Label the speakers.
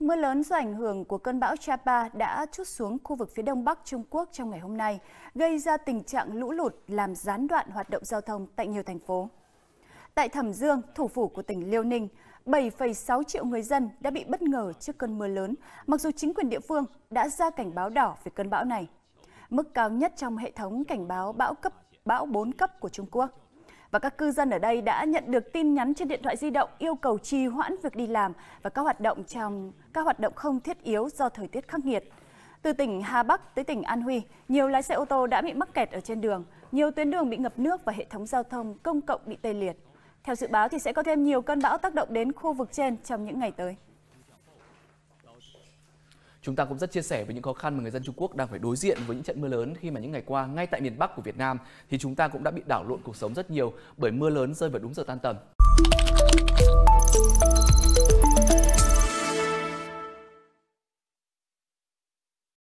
Speaker 1: Mưa lớn do ảnh hưởng của cơn bão Chapa đã chút xuống khu vực phía đông bắc Trung Quốc trong ngày hôm nay, gây ra tình trạng lũ lụt làm gián đoạn hoạt động giao thông tại nhiều thành phố. Tại Thẩm Dương, thủ phủ của tỉnh Liêu Ninh, 7,6 triệu người dân đã bị bất ngờ trước cơn mưa lớn, mặc dù chính quyền địa phương đã ra cảnh báo đỏ về cơn bão này, mức cao nhất trong hệ thống cảnh báo bão cấp bão 4 cấp của Trung Quốc. Và các cư dân ở đây đã nhận được tin nhắn trên điện thoại di động yêu cầu trì hoãn việc đi làm và các hoạt động trong các hoạt động không thiết yếu do thời tiết khắc nghiệt. Từ tỉnh Hà Bắc tới tỉnh An Huy, nhiều lái xe ô tô đã bị mắc kẹt ở trên đường, nhiều tuyến đường bị ngập nước và hệ thống giao thông công cộng bị tê liệt. Theo dự báo thì sẽ có thêm nhiều cơn bão tác động đến khu vực trên trong những ngày tới.
Speaker 2: Chúng ta cũng rất chia sẻ với những khó khăn mà người dân Trung Quốc đang phải đối diện với những trận mưa lớn khi mà những ngày qua ngay tại miền Bắc của Việt Nam thì chúng ta cũng đã bị đảo lộn cuộc sống rất nhiều bởi mưa lớn rơi vào đúng giờ tan tầm.